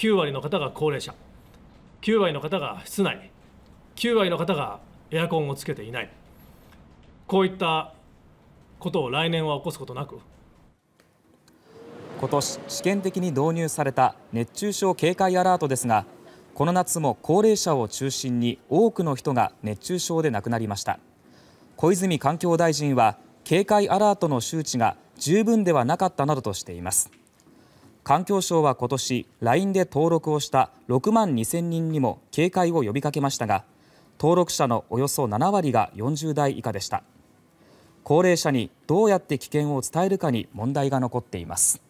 9割の方が高齢者9割の方が室内9割の方がエアコンをつけていないこういったことを来年は起こすことなく今年試験的に導入された熱中症警戒アラートですがこの夏も高齢者を中心に多くの人が熱中症で亡くなりました小泉環境大臣は警戒アラートの周知が十分ではなかったなどとしています環境省は今年 LINE で登録をした6万2000人にも警戒を呼びかけましたが登録者のおよそ7割が40代以下でした高齢者にどうやって危険を伝えるかに問題が残っています。